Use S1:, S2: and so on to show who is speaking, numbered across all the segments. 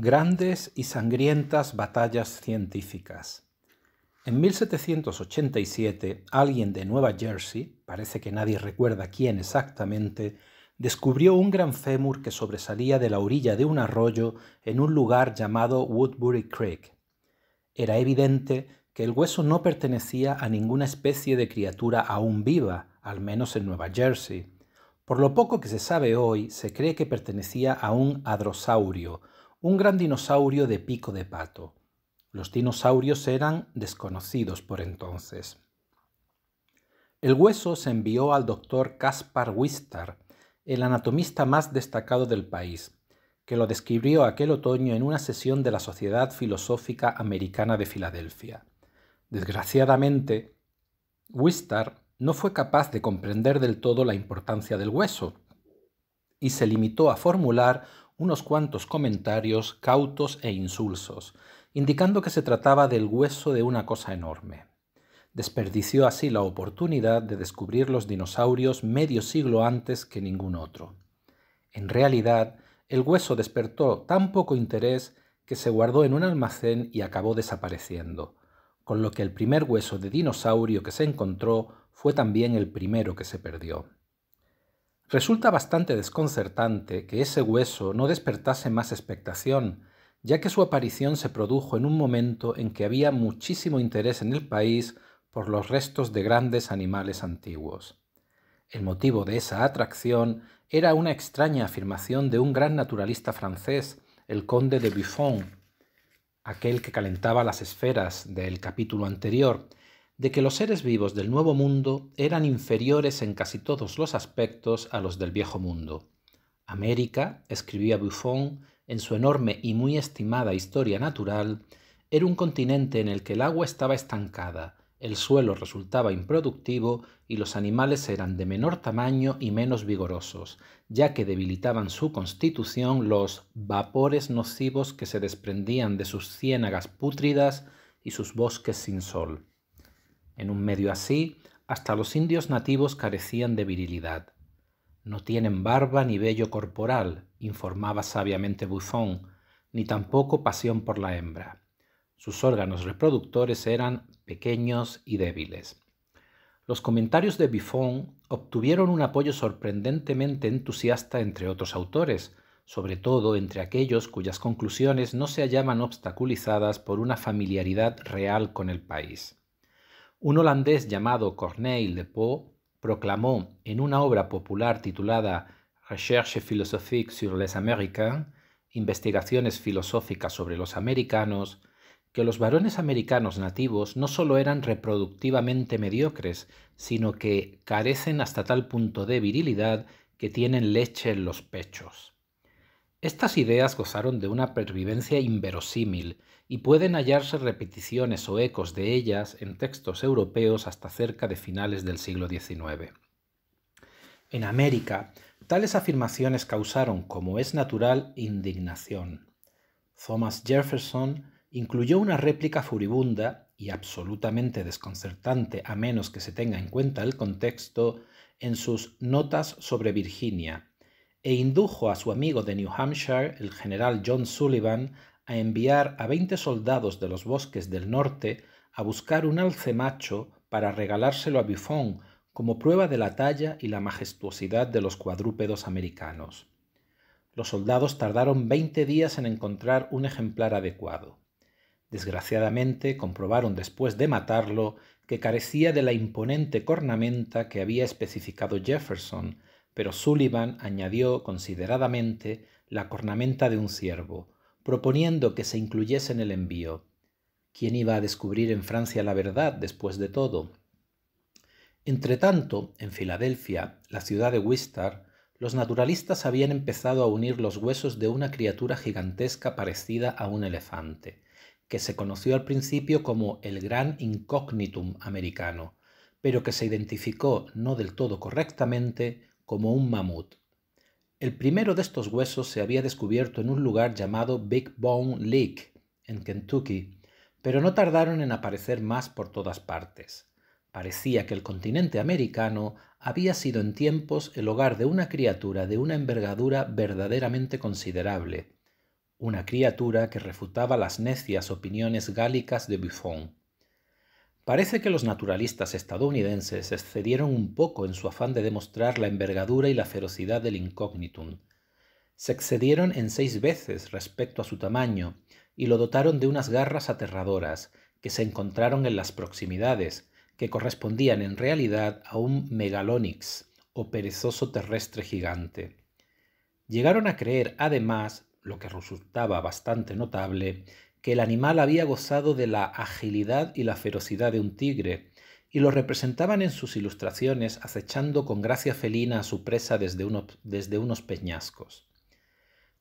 S1: Grandes y sangrientas batallas científicas. En 1787, alguien de Nueva Jersey, parece que nadie recuerda quién exactamente, descubrió un gran fémur que sobresalía de la orilla de un arroyo en un lugar llamado Woodbury Creek. Era evidente que el hueso no pertenecía a ninguna especie de criatura aún viva, al menos en Nueva Jersey. Por lo poco que se sabe hoy, se cree que pertenecía a un adrosaurio, un gran dinosaurio de pico de pato. Los dinosaurios eran desconocidos por entonces. El hueso se envió al doctor Caspar Wistar, el anatomista más destacado del país, que lo describió aquel otoño en una sesión de la Sociedad Filosófica Americana de Filadelfia. Desgraciadamente, Wistar no fue capaz de comprender del todo la importancia del hueso y se limitó a formular unos cuantos comentarios cautos e insulsos, indicando que se trataba del hueso de una cosa enorme. Desperdició así la oportunidad de descubrir los dinosaurios medio siglo antes que ningún otro. En realidad, el hueso despertó tan poco interés que se guardó en un almacén y acabó desapareciendo, con lo que el primer hueso de dinosaurio que se encontró fue también el primero que se perdió. Resulta bastante desconcertante que ese hueso no despertase más expectación, ya que su aparición se produjo en un momento en que había muchísimo interés en el país por los restos de grandes animales antiguos. El motivo de esa atracción era una extraña afirmación de un gran naturalista francés, el conde de Buffon, aquel que calentaba las esferas del capítulo anterior, de que los seres vivos del Nuevo Mundo eran inferiores en casi todos los aspectos a los del Viejo Mundo. América, escribía Buffon en su enorme y muy estimada Historia Natural, era un continente en el que el agua estaba estancada, el suelo resultaba improductivo y los animales eran de menor tamaño y menos vigorosos, ya que debilitaban su constitución los vapores nocivos que se desprendían de sus ciénagas pútridas y sus bosques sin sol. En un medio así, hasta los indios nativos carecían de virilidad. No tienen barba ni vello corporal, informaba sabiamente Buffon, ni tampoco pasión por la hembra. Sus órganos reproductores eran pequeños y débiles. Los comentarios de Buffon obtuvieron un apoyo sorprendentemente entusiasta entre otros autores, sobre todo entre aquellos cuyas conclusiones no se hallaban obstaculizadas por una familiaridad real con el país un holandés llamado Corneille de Pau proclamó en una obra popular titulada Recherche philosophique sur les Américains, Investigaciones filosóficas sobre los americanos, que los varones americanos nativos no solo eran reproductivamente mediocres, sino que carecen hasta tal punto de virilidad que tienen leche en los pechos. Estas ideas gozaron de una pervivencia inverosímil y pueden hallarse repeticiones o ecos de ellas en textos europeos hasta cerca de finales del siglo XIX. En América, tales afirmaciones causaron, como es natural, indignación. Thomas Jefferson incluyó una réplica furibunda y absolutamente desconcertante a menos que se tenga en cuenta el contexto en sus Notas sobre Virginia, e indujo a su amigo de New Hampshire, el general John Sullivan, a enviar a veinte soldados de los bosques del norte a buscar un alce macho para regalárselo a Buffon como prueba de la talla y la majestuosidad de los cuadrúpedos americanos. Los soldados tardaron veinte días en encontrar un ejemplar adecuado. Desgraciadamente comprobaron después de matarlo que carecía de la imponente cornamenta que había especificado Jefferson, pero Sullivan añadió consideradamente la cornamenta de un ciervo, proponiendo que se incluyese en el envío. ¿Quién iba a descubrir en Francia la verdad después de todo? Entretanto, en Filadelfia, la ciudad de Wistar, los naturalistas habían empezado a unir los huesos de una criatura gigantesca parecida a un elefante, que se conoció al principio como el Gran Incognitum americano, pero que se identificó no del todo correctamente como un mamut, el primero de estos huesos se había descubierto en un lugar llamado Big Bone Lake, en Kentucky, pero no tardaron en aparecer más por todas partes. Parecía que el continente americano había sido en tiempos el hogar de una criatura de una envergadura verdaderamente considerable, una criatura que refutaba las necias opiniones gálicas de Buffon. Parece que los naturalistas estadounidenses excedieron un poco en su afán de demostrar la envergadura y la ferocidad del incógnitum. Se excedieron en seis veces respecto a su tamaño y lo dotaron de unas garras aterradoras que se encontraron en las proximidades, que correspondían en realidad a un megalonix o perezoso terrestre gigante. Llegaron a creer, además, lo que resultaba bastante notable, que el animal había gozado de la agilidad y la ferocidad de un tigre, y lo representaban en sus ilustraciones acechando con gracia felina a su presa desde, desde unos peñascos.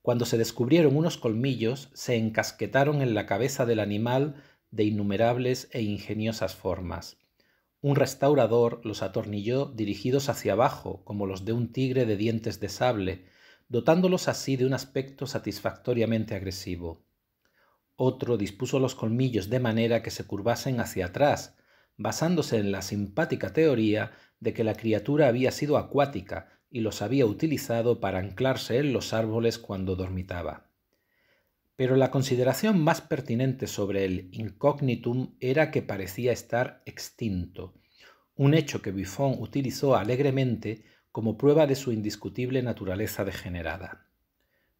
S1: Cuando se descubrieron unos colmillos, se encasquetaron en la cabeza del animal de innumerables e ingeniosas formas. Un restaurador los atornilló dirigidos hacia abajo, como los de un tigre de dientes de sable, dotándolos así de un aspecto satisfactoriamente agresivo. Otro dispuso los colmillos de manera que se curvasen hacia atrás, basándose en la simpática teoría de que la criatura había sido acuática y los había utilizado para anclarse en los árboles cuando dormitaba. Pero la consideración más pertinente sobre el incógnitum era que parecía estar extinto, un hecho que Buffon utilizó alegremente como prueba de su indiscutible naturaleza degenerada.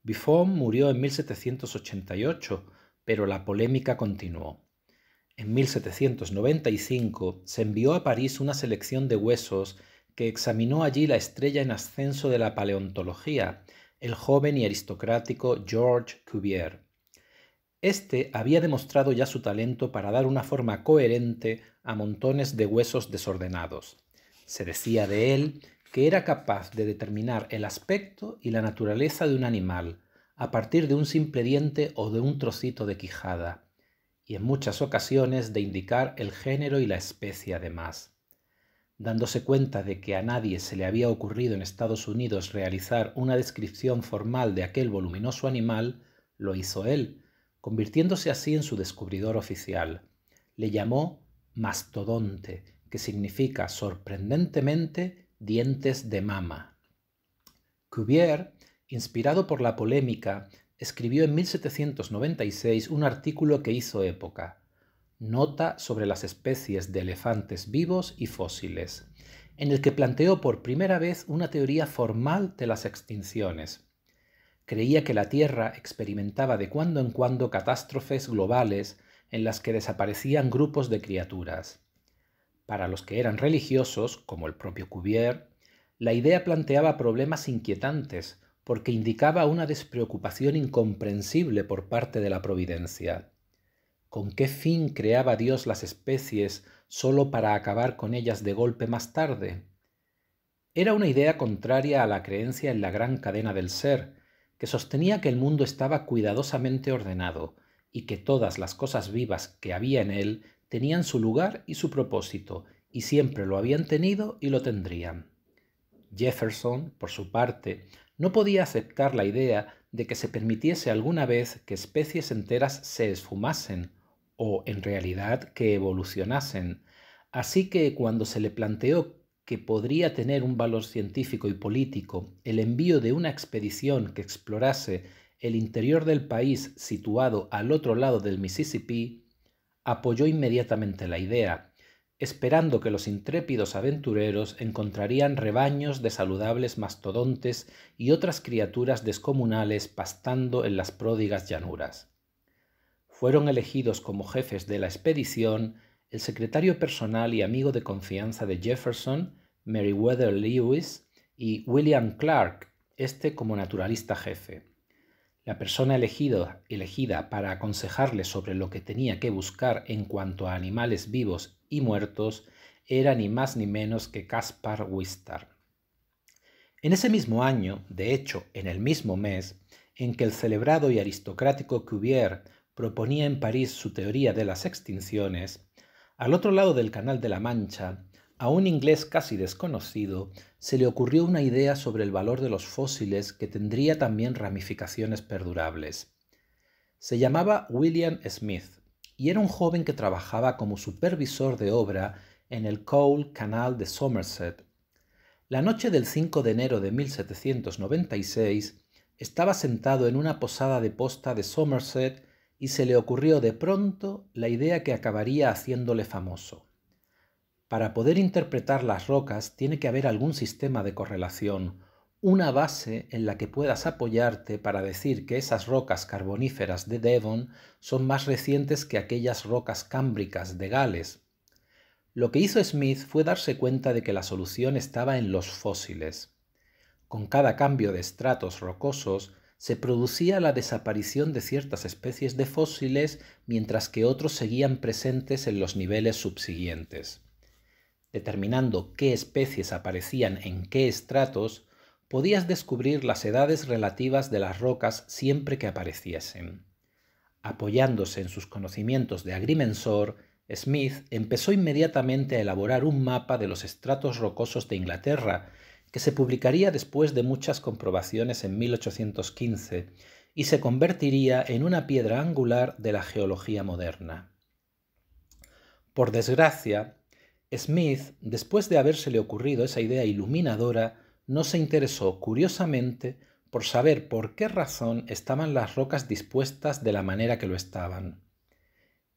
S1: Buffon murió en 1788, pero la polémica continuó. En 1795 se envió a París una selección de huesos que examinó allí la estrella en ascenso de la paleontología, el joven y aristocrático Georges Cuvier. Este había demostrado ya su talento para dar una forma coherente a montones de huesos desordenados. Se decía de él que era capaz de determinar el aspecto y la naturaleza de un animal, a partir de un simple diente o de un trocito de quijada, y en muchas ocasiones de indicar el género y la especie además. Dándose cuenta de que a nadie se le había ocurrido en Estados Unidos realizar una descripción formal de aquel voluminoso animal, lo hizo él, convirtiéndose así en su descubridor oficial. Le llamó mastodonte, que significa sorprendentemente dientes de mama. Cuvier Inspirado por la polémica, escribió en 1796 un artículo que hizo época, Nota sobre las especies de elefantes vivos y fósiles, en el que planteó por primera vez una teoría formal de las extinciones. Creía que la Tierra experimentaba de cuando en cuando catástrofes globales en las que desaparecían grupos de criaturas. Para los que eran religiosos, como el propio Cuvier, la idea planteaba problemas inquietantes, porque indicaba una despreocupación incomprensible por parte de la providencia. ¿Con qué fin creaba Dios las especies solo para acabar con ellas de golpe más tarde? Era una idea contraria a la creencia en la gran cadena del ser, que sostenía que el mundo estaba cuidadosamente ordenado y que todas las cosas vivas que había en él tenían su lugar y su propósito, y siempre lo habían tenido y lo tendrían. Jefferson, por su parte, no podía aceptar la idea de que se permitiese alguna vez que especies enteras se esfumasen o, en realidad, que evolucionasen. Así que cuando se le planteó que podría tener un valor científico y político el envío de una expedición que explorase el interior del país situado al otro lado del Mississippi, apoyó inmediatamente la idea, esperando que los intrépidos aventureros encontrarían rebaños de saludables mastodontes y otras criaturas descomunales pastando en las pródigas llanuras. Fueron elegidos como jefes de la expedición el secretario personal y amigo de confianza de Jefferson, Meriwether Lewis, y William Clark, este como naturalista jefe. La persona elegida elegida para aconsejarle sobre lo que tenía que buscar en cuanto a animales vivos y muertos era ni más ni menos que Caspar Wistar. En ese mismo año, de hecho, en el mismo mes, en que el celebrado y aristocrático Cuvier proponía en París su teoría de las extinciones, al otro lado del Canal de la Mancha, a un inglés casi desconocido se le ocurrió una idea sobre el valor de los fósiles que tendría también ramificaciones perdurables. Se llamaba William Smith y era un joven que trabajaba como supervisor de obra en el Cole Canal de Somerset. La noche del 5 de enero de 1796 estaba sentado en una posada de posta de Somerset y se le ocurrió de pronto la idea que acabaría haciéndole famoso. Para poder interpretar las rocas tiene que haber algún sistema de correlación, una base en la que puedas apoyarte para decir que esas rocas carboníferas de Devon son más recientes que aquellas rocas cámbricas de Gales. Lo que hizo Smith fue darse cuenta de que la solución estaba en los fósiles. Con cada cambio de estratos rocosos se producía la desaparición de ciertas especies de fósiles mientras que otros seguían presentes en los niveles subsiguientes. Determinando qué especies aparecían en qué estratos, podías descubrir las edades relativas de las rocas siempre que apareciesen. Apoyándose en sus conocimientos de agrimensor, Smith empezó inmediatamente a elaborar un mapa de los estratos rocosos de Inglaterra, que se publicaría después de muchas comprobaciones en 1815 y se convertiría en una piedra angular de la geología moderna. Por desgracia, Smith, después de habérsele ocurrido esa idea iluminadora, no se interesó curiosamente por saber por qué razón estaban las rocas dispuestas de la manera que lo estaban.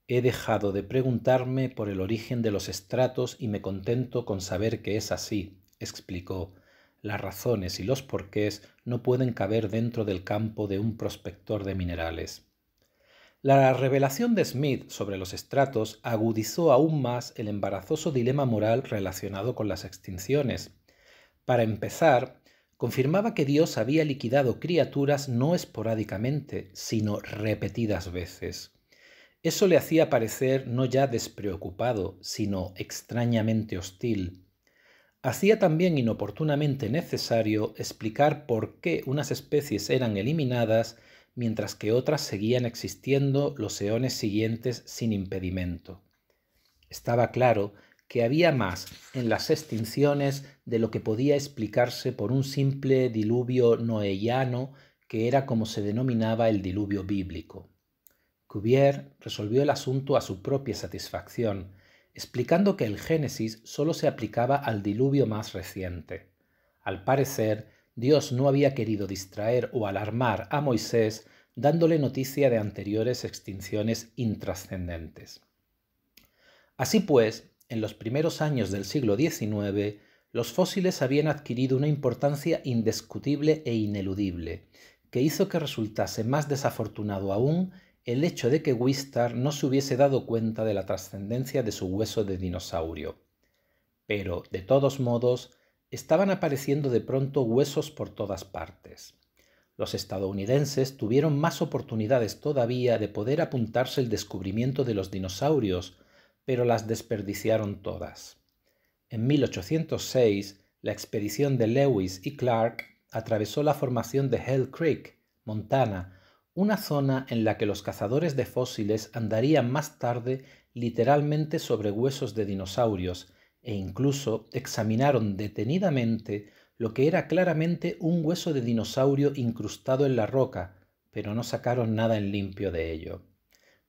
S1: He dejado de preguntarme por el origen de los estratos y me contento con saber que es así, explicó. Las razones y los porqués no pueden caber dentro del campo de un prospector de minerales. La revelación de Smith sobre los estratos agudizó aún más el embarazoso dilema moral relacionado con las extinciones. Para empezar, confirmaba que Dios había liquidado criaturas no esporádicamente, sino repetidas veces. Eso le hacía parecer no ya despreocupado, sino extrañamente hostil. Hacía también inoportunamente necesario explicar por qué unas especies eran eliminadas mientras que otras seguían existiendo los eones siguientes sin impedimento. Estaba claro que había más en las extinciones de lo que podía explicarse por un simple diluvio noellano, que era como se denominaba el diluvio bíblico. Cuvier resolvió el asunto a su propia satisfacción, explicando que el Génesis solo se aplicaba al diluvio más reciente. Al parecer, Dios no había querido distraer o alarmar a Moisés dándole noticia de anteriores extinciones intrascendentes. Así pues, en los primeros años del siglo XIX, los fósiles habían adquirido una importancia indiscutible e ineludible, que hizo que resultase más desafortunado aún el hecho de que Wistar no se hubiese dado cuenta de la trascendencia de su hueso de dinosaurio. Pero, de todos modos, estaban apareciendo de pronto huesos por todas partes. Los estadounidenses tuvieron más oportunidades todavía de poder apuntarse el descubrimiento de los dinosaurios pero las desperdiciaron todas. En 1806, la expedición de Lewis y Clark atravesó la formación de Hell Creek, Montana, una zona en la que los cazadores de fósiles andarían más tarde literalmente sobre huesos de dinosaurios e incluso examinaron detenidamente lo que era claramente un hueso de dinosaurio incrustado en la roca, pero no sacaron nada en limpio de ello.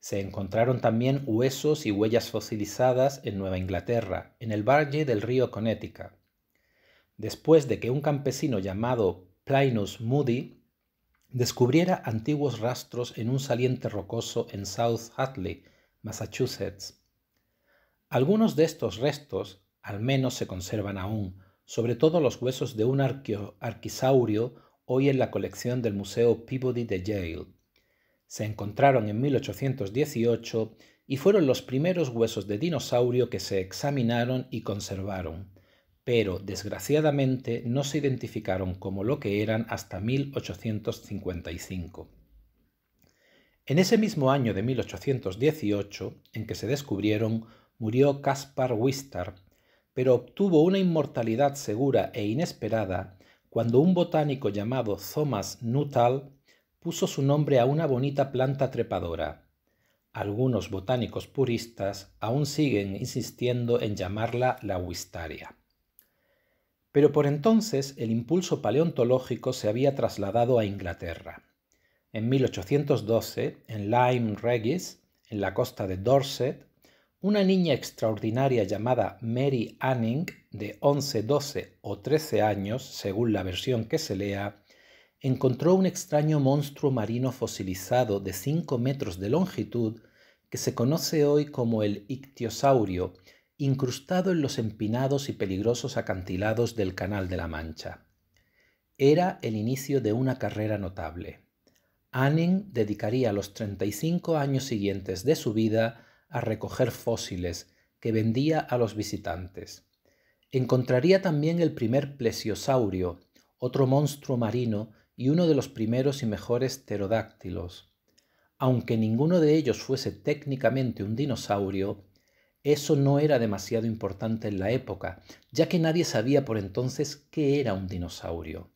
S1: Se encontraron también huesos y huellas fosilizadas en Nueva Inglaterra, en el valle del río Connecticut. Después de que un campesino llamado Plinus Moody descubriera antiguos rastros en un saliente rocoso en South Hadley, Massachusetts. Algunos de estos restos, al menos, se conservan aún, sobre todo los huesos de un arquisaurio hoy en la colección del Museo Peabody de Yale se encontraron en 1818 y fueron los primeros huesos de dinosaurio que se examinaron y conservaron, pero desgraciadamente no se identificaron como lo que eran hasta 1855. En ese mismo año de 1818, en que se descubrieron, murió Caspar Wistar, pero obtuvo una inmortalidad segura e inesperada cuando un botánico llamado Thomas Nuttall puso su nombre a una bonita planta trepadora. Algunos botánicos puristas aún siguen insistiendo en llamarla la wistaria. Pero por entonces el impulso paleontológico se había trasladado a Inglaterra. En 1812, en Lyme Regis, en la costa de Dorset, una niña extraordinaria llamada Mary Anning, de 11, 12 o 13 años, según la versión que se lea, encontró un extraño monstruo marino fosilizado de 5 metros de longitud que se conoce hoy como el ictiosaurio, incrustado en los empinados y peligrosos acantilados del Canal de la Mancha. Era el inicio de una carrera notable. Anning dedicaría los 35 años siguientes de su vida a recoger fósiles que vendía a los visitantes. Encontraría también el primer plesiosaurio, otro monstruo marino y uno de los primeros y mejores pterodáctilos. Aunque ninguno de ellos fuese técnicamente un dinosaurio, eso no era demasiado importante en la época, ya que nadie sabía por entonces qué era un dinosaurio.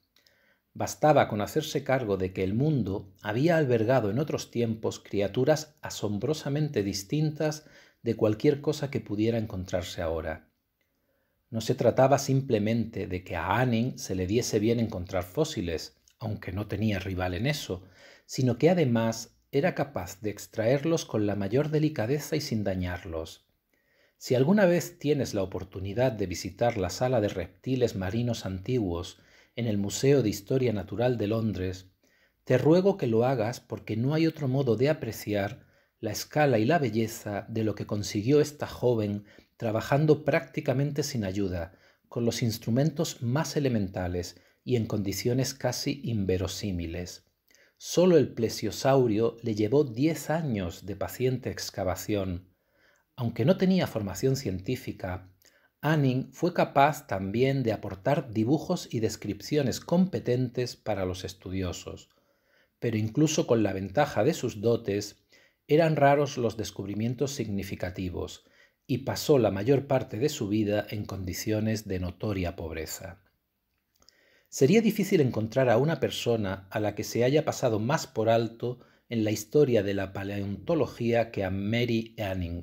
S1: Bastaba con hacerse cargo de que el mundo había albergado en otros tiempos criaturas asombrosamente distintas de cualquier cosa que pudiera encontrarse ahora. No se trataba simplemente de que a Anning se le diese bien encontrar fósiles, aunque no tenía rival en eso, sino que además era capaz de extraerlos con la mayor delicadeza y sin dañarlos. Si alguna vez tienes la oportunidad de visitar la sala de reptiles marinos antiguos en el Museo de Historia Natural de Londres, te ruego que lo hagas porque no hay otro modo de apreciar la escala y la belleza de lo que consiguió esta joven trabajando prácticamente sin ayuda, con los instrumentos más elementales y en condiciones casi inverosímiles. Solo el plesiosaurio le llevó 10 años de paciente excavación. Aunque no tenía formación científica, Anning fue capaz también de aportar dibujos y descripciones competentes para los estudiosos. Pero incluso con la ventaja de sus dotes, eran raros los descubrimientos significativos, y pasó la mayor parte de su vida en condiciones de notoria pobreza. Sería difícil encontrar a una persona a la que se haya pasado más por alto en la historia de la paleontología que a Mary Anning,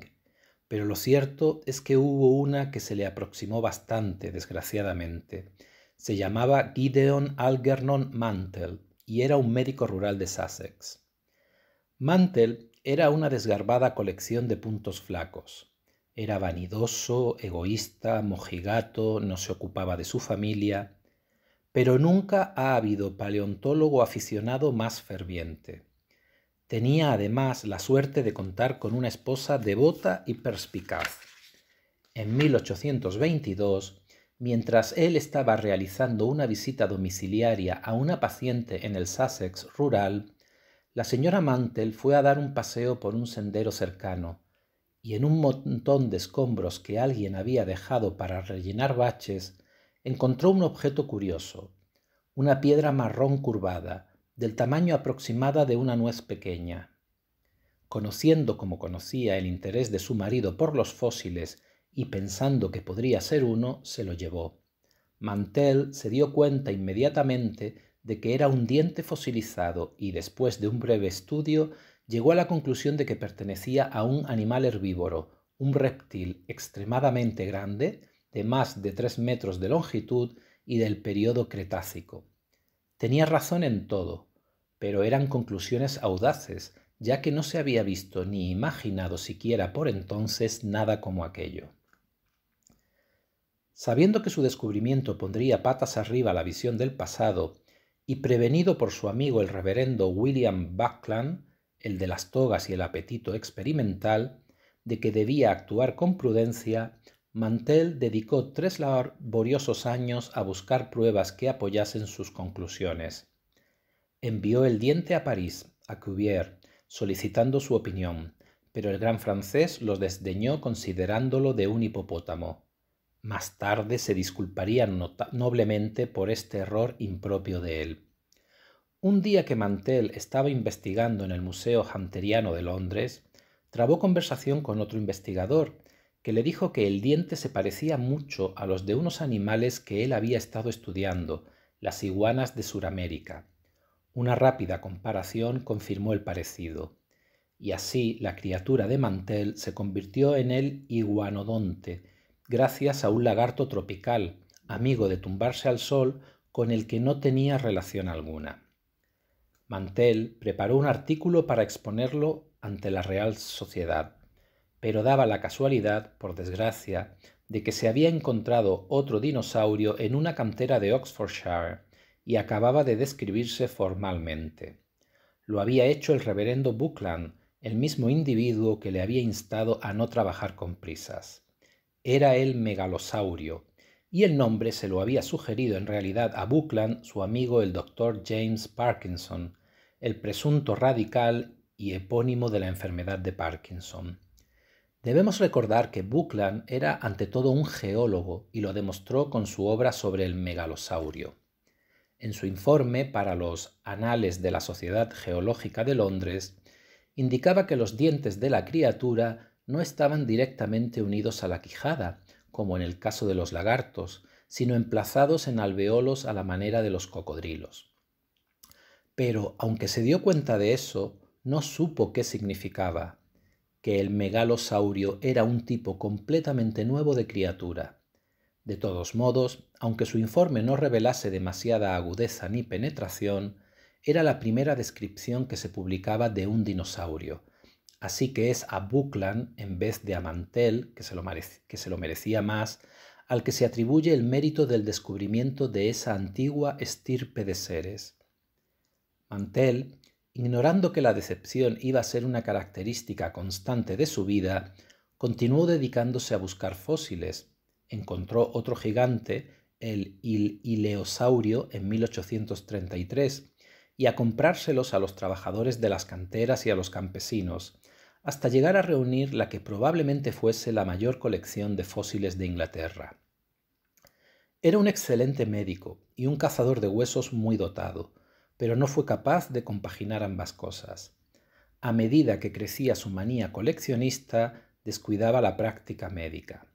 S1: pero lo cierto es que hubo una que se le aproximó bastante, desgraciadamente. Se llamaba Gideon Algernon Mantel y era un médico rural de Sussex. Mantel era una desgarbada colección de puntos flacos. Era vanidoso, egoísta, mojigato, no se ocupaba de su familia, pero nunca ha habido paleontólogo aficionado más ferviente. Tenía además la suerte de contar con una esposa devota y perspicaz. En 1822, mientras él estaba realizando una visita domiciliaria a una paciente en el Sussex rural, la señora Mantel fue a dar un paseo por un sendero cercano, y en un montón de escombros que alguien había dejado para rellenar baches, encontró un objeto curioso, una piedra marrón curvada, del tamaño aproximada de una nuez pequeña. Conociendo como conocía el interés de su marido por los fósiles y pensando que podría ser uno, se lo llevó. Mantel se dio cuenta inmediatamente de que era un diente fosilizado y después de un breve estudio llegó a la conclusión de que pertenecía a un animal herbívoro, un reptil extremadamente grande, de más de tres metros de longitud y del periodo Cretácico. Tenía razón en todo, pero eran conclusiones audaces, ya que no se había visto ni imaginado siquiera por entonces nada como aquello. Sabiendo que su descubrimiento pondría patas arriba la visión del pasado, y prevenido por su amigo el reverendo William Buckland, el de las togas y el apetito experimental, de que debía actuar con prudencia, Mantel dedicó tres laboriosos años a buscar pruebas que apoyasen sus conclusiones. Envió el diente a París, a Cuvier, solicitando su opinión, pero el gran francés los desdeñó considerándolo de un hipopótamo. Más tarde se disculparía noblemente por este error impropio de él. Un día que Mantel estaba investigando en el Museo Hunteriano de Londres, trabó conversación con otro investigador, que le dijo que el diente se parecía mucho a los de unos animales que él había estado estudiando, las iguanas de Suramérica. Una rápida comparación confirmó el parecido, y así la criatura de mantel se convirtió en el iguanodonte, gracias a un lagarto tropical, amigo de tumbarse al sol, con el que no tenía relación alguna. Mantel preparó un artículo para exponerlo ante la Real Sociedad pero daba la casualidad, por desgracia, de que se había encontrado otro dinosaurio en una cantera de Oxfordshire y acababa de describirse formalmente. Lo había hecho el reverendo Buckland, el mismo individuo que le había instado a no trabajar con prisas. Era el megalosaurio, y el nombre se lo había sugerido en realidad a Buckland su amigo el doctor James Parkinson, el presunto radical y epónimo de la enfermedad de Parkinson. Debemos recordar que Buckland era ante todo un geólogo y lo demostró con su obra sobre el megalosaurio. En su informe para los Anales de la Sociedad Geológica de Londres, indicaba que los dientes de la criatura no estaban directamente unidos a la quijada, como en el caso de los lagartos, sino emplazados en alveolos a la manera de los cocodrilos. Pero, aunque se dio cuenta de eso, no supo qué significaba, que el megalosaurio era un tipo completamente nuevo de criatura. De todos modos, aunque su informe no revelase demasiada agudeza ni penetración, era la primera descripción que se publicaba de un dinosaurio, así que es a Buckland, en vez de a Mantel, que se, lo que se lo merecía más, al que se atribuye el mérito del descubrimiento de esa antigua estirpe de seres. Mantell, Ignorando que la decepción iba a ser una característica constante de su vida, continuó dedicándose a buscar fósiles. Encontró otro gigante, el ileosaurio, en 1833, y a comprárselos a los trabajadores de las canteras y a los campesinos, hasta llegar a reunir la que probablemente fuese la mayor colección de fósiles de Inglaterra. Era un excelente médico y un cazador de huesos muy dotado, pero no fue capaz de compaginar ambas cosas. A medida que crecía su manía coleccionista, descuidaba la práctica médica.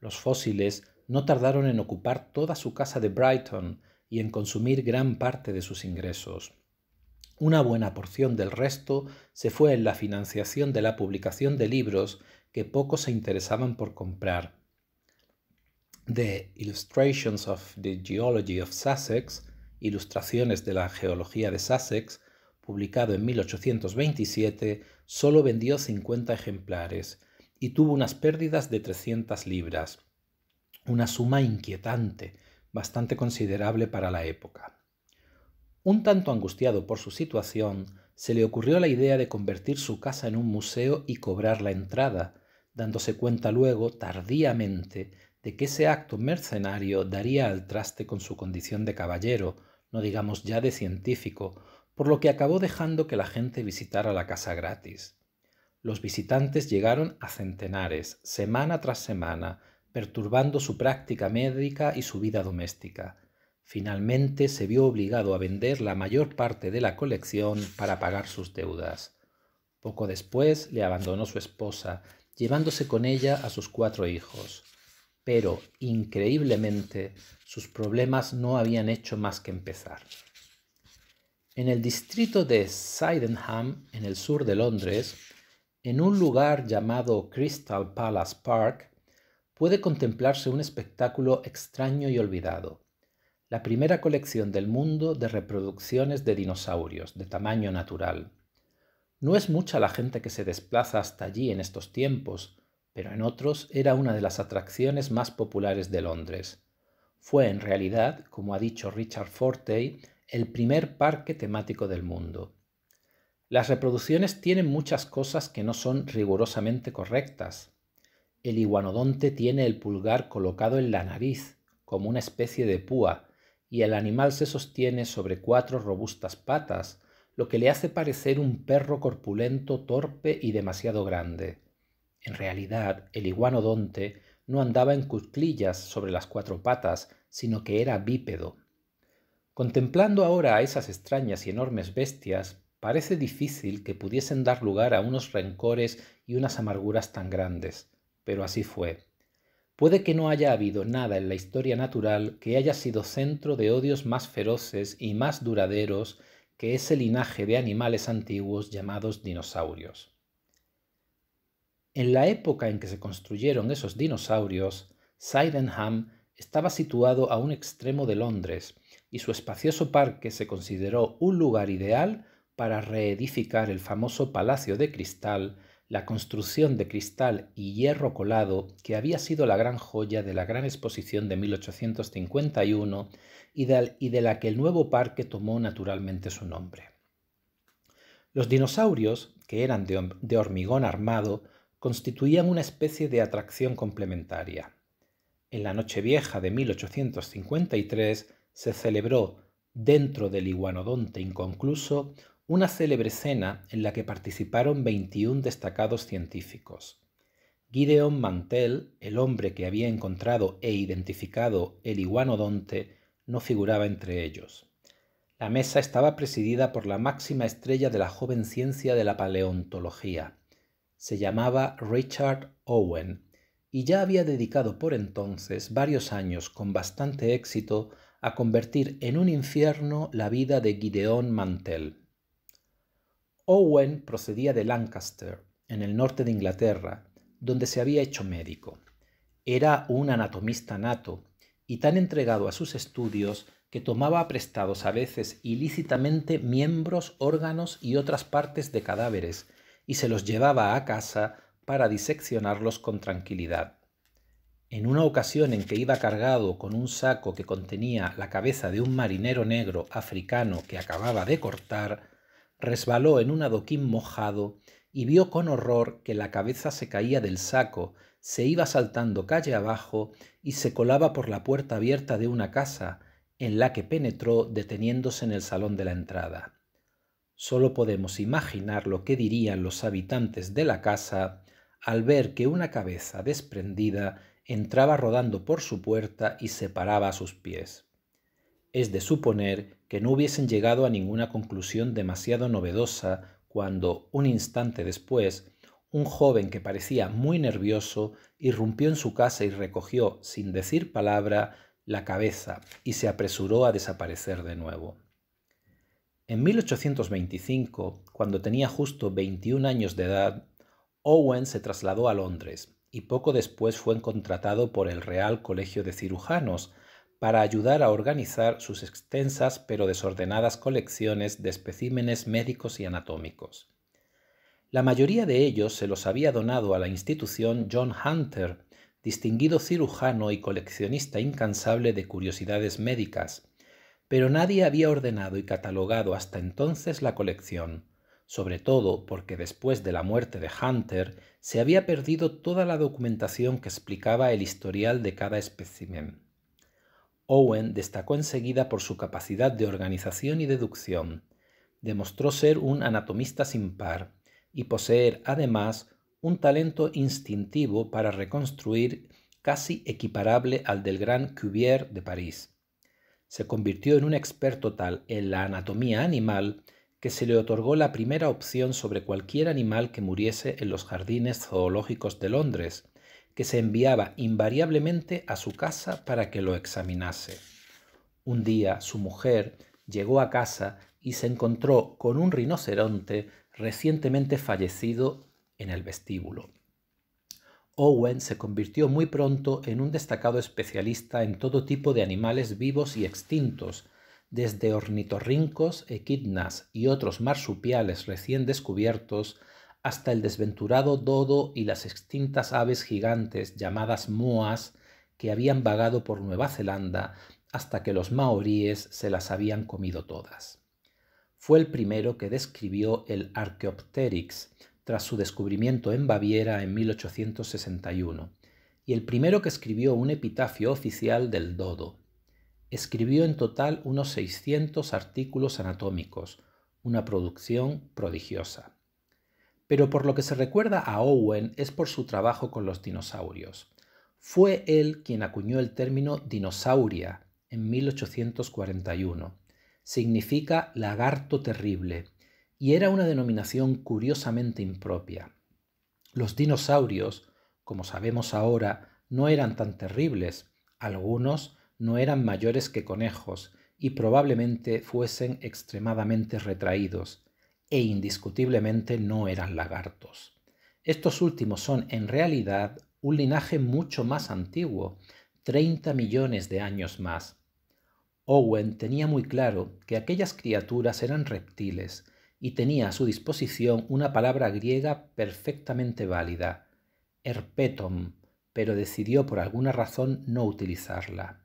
S1: Los fósiles no tardaron en ocupar toda su casa de Brighton y en consumir gran parte de sus ingresos. Una buena porción del resto se fue en la financiación de la publicación de libros que pocos se interesaban por comprar. The Illustrations of the Geology of Sussex Ilustraciones de la Geología de Sussex, publicado en 1827, solo vendió 50 ejemplares y tuvo unas pérdidas de 300 libras, una suma inquietante, bastante considerable para la época. Un tanto angustiado por su situación, se le ocurrió la idea de convertir su casa en un museo y cobrar la entrada, dándose cuenta luego, tardíamente, de que ese acto mercenario daría al traste con su condición de caballero, no digamos ya de científico, por lo que acabó dejando que la gente visitara la casa gratis. Los visitantes llegaron a centenares, semana tras semana, perturbando su práctica médica y su vida doméstica. Finalmente se vio obligado a vender la mayor parte de la colección para pagar sus deudas. Poco después le abandonó su esposa, llevándose con ella a sus cuatro hijos. Pero, increíblemente, sus problemas no habían hecho más que empezar. En el distrito de Sydenham, en el sur de Londres, en un lugar llamado Crystal Palace Park, puede contemplarse un espectáculo extraño y olvidado, la primera colección del mundo de reproducciones de dinosaurios de tamaño natural. No es mucha la gente que se desplaza hasta allí en estos tiempos, pero en otros era una de las atracciones más populares de Londres fue en realidad, como ha dicho Richard Forte, el primer parque temático del mundo. Las reproducciones tienen muchas cosas que no son rigurosamente correctas. El iguanodonte tiene el pulgar colocado en la nariz, como una especie de púa, y el animal se sostiene sobre cuatro robustas patas, lo que le hace parecer un perro corpulento, torpe y demasiado grande. En realidad, el iguanodonte no andaba en cuclillas sobre las cuatro patas, sino que era bípedo. Contemplando ahora a esas extrañas y enormes bestias, parece difícil que pudiesen dar lugar a unos rencores y unas amarguras tan grandes, pero así fue. Puede que no haya habido nada en la historia natural que haya sido centro de odios más feroces y más duraderos que ese linaje de animales antiguos llamados dinosaurios. En la época en que se construyeron esos dinosaurios, Sydenham estaba situado a un extremo de Londres y su espacioso parque se consideró un lugar ideal para reedificar el famoso Palacio de Cristal, la construcción de cristal y hierro colado que había sido la gran joya de la Gran Exposición de 1851 y de, la que el nuevo parque tomó naturalmente su nombre. Los dinosaurios, que eran de hormigón armado, constituían una especie de atracción complementaria. En la Nochevieja de 1853 se celebró, dentro del iguanodonte inconcluso, una célebre cena en la que participaron 21 destacados científicos. Gideon Mantel, el hombre que había encontrado e identificado el iguanodonte, no figuraba entre ellos. La mesa estaba presidida por la máxima estrella de la joven ciencia de la paleontología, se llamaba Richard Owen y ya había dedicado por entonces varios años con bastante éxito a convertir en un infierno la vida de Gideon Mantell. Owen procedía de Lancaster, en el norte de Inglaterra, donde se había hecho médico. Era un anatomista nato y tan entregado a sus estudios que tomaba prestados a veces ilícitamente miembros, órganos y otras partes de cadáveres, y se los llevaba a casa para diseccionarlos con tranquilidad. En una ocasión en que iba cargado con un saco que contenía la cabeza de un marinero negro africano que acababa de cortar, resbaló en un adoquín mojado y vio con horror que la cabeza se caía del saco, se iba saltando calle abajo y se colaba por la puerta abierta de una casa, en la que penetró deteniéndose en el salón de la entrada. Solo podemos imaginar lo que dirían los habitantes de la casa al ver que una cabeza desprendida entraba rodando por su puerta y se paraba a sus pies. Es de suponer que no hubiesen llegado a ninguna conclusión demasiado novedosa cuando, un instante después, un joven que parecía muy nervioso irrumpió en su casa y recogió, sin decir palabra, la cabeza y se apresuró a desaparecer de nuevo. En 1825, cuando tenía justo 21 años de edad, Owen se trasladó a Londres y poco después fue contratado por el Real Colegio de Cirujanos para ayudar a organizar sus extensas pero desordenadas colecciones de especímenes médicos y anatómicos. La mayoría de ellos se los había donado a la institución John Hunter, distinguido cirujano y coleccionista incansable de curiosidades médicas, pero nadie había ordenado y catalogado hasta entonces la colección, sobre todo porque después de la muerte de Hunter se había perdido toda la documentación que explicaba el historial de cada espécimen. Owen destacó enseguida por su capacidad de organización y deducción. Demostró ser un anatomista sin par y poseer además un talento instintivo para reconstruir casi equiparable al del gran Cuvier de París se convirtió en un experto tal en la anatomía animal que se le otorgó la primera opción sobre cualquier animal que muriese en los jardines zoológicos de Londres, que se enviaba invariablemente a su casa para que lo examinase. Un día su mujer llegó a casa y se encontró con un rinoceronte recientemente fallecido en el vestíbulo. Owen se convirtió muy pronto en un destacado especialista en todo tipo de animales vivos y extintos, desde ornitorrincos, equidnas y otros marsupiales recién descubiertos, hasta el desventurado dodo y las extintas aves gigantes llamadas moas que habían vagado por Nueva Zelanda hasta que los maoríes se las habían comido todas. Fue el primero que describió el Archaeopteryx, tras su descubrimiento en Baviera en 1861, y el primero que escribió un epitafio oficial del dodo. Escribió en total unos 600 artículos anatómicos, una producción prodigiosa. Pero por lo que se recuerda a Owen es por su trabajo con los dinosaurios. Fue él quien acuñó el término dinosauria en 1841. Significa lagarto terrible y era una denominación curiosamente impropia. Los dinosaurios, como sabemos ahora, no eran tan terribles, algunos no eran mayores que conejos y probablemente fuesen extremadamente retraídos, e indiscutiblemente no eran lagartos. Estos últimos son, en realidad, un linaje mucho más antiguo, 30 millones de años más. Owen tenía muy claro que aquellas criaturas eran reptiles, y tenía a su disposición una palabra griega perfectamente válida, herpetom, pero decidió por alguna razón no utilizarla.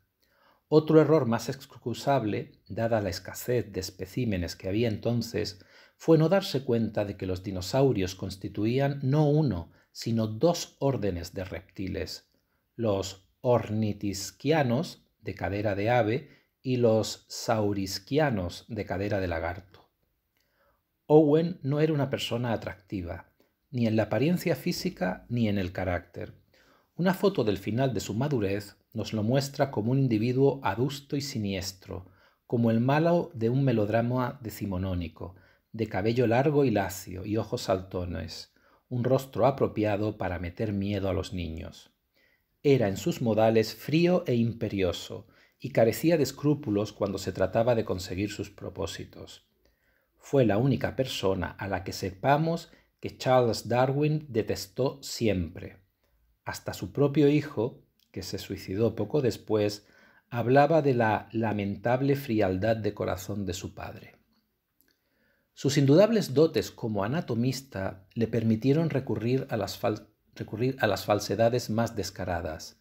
S1: Otro error más excusable, dada la escasez de especímenes que había entonces, fue no darse cuenta de que los dinosaurios constituían no uno, sino dos órdenes de reptiles, los ornitisquianos, de cadera de ave, y los saurisquianos, de cadera de lagarto. Owen no era una persona atractiva, ni en la apariencia física ni en el carácter. Una foto del final de su madurez nos lo muestra como un individuo adusto y siniestro, como el malo de un melodrama decimonónico, de cabello largo y lacio y ojos saltones, un rostro apropiado para meter miedo a los niños. Era en sus modales frío e imperioso, y carecía de escrúpulos cuando se trataba de conseguir sus propósitos fue la única persona a la que sepamos que Charles Darwin detestó siempre. Hasta su propio hijo, que se suicidó poco después, hablaba de la lamentable frialdad de corazón de su padre. Sus indudables dotes como anatomista le permitieron recurrir a las, recurrir a las falsedades más descaradas.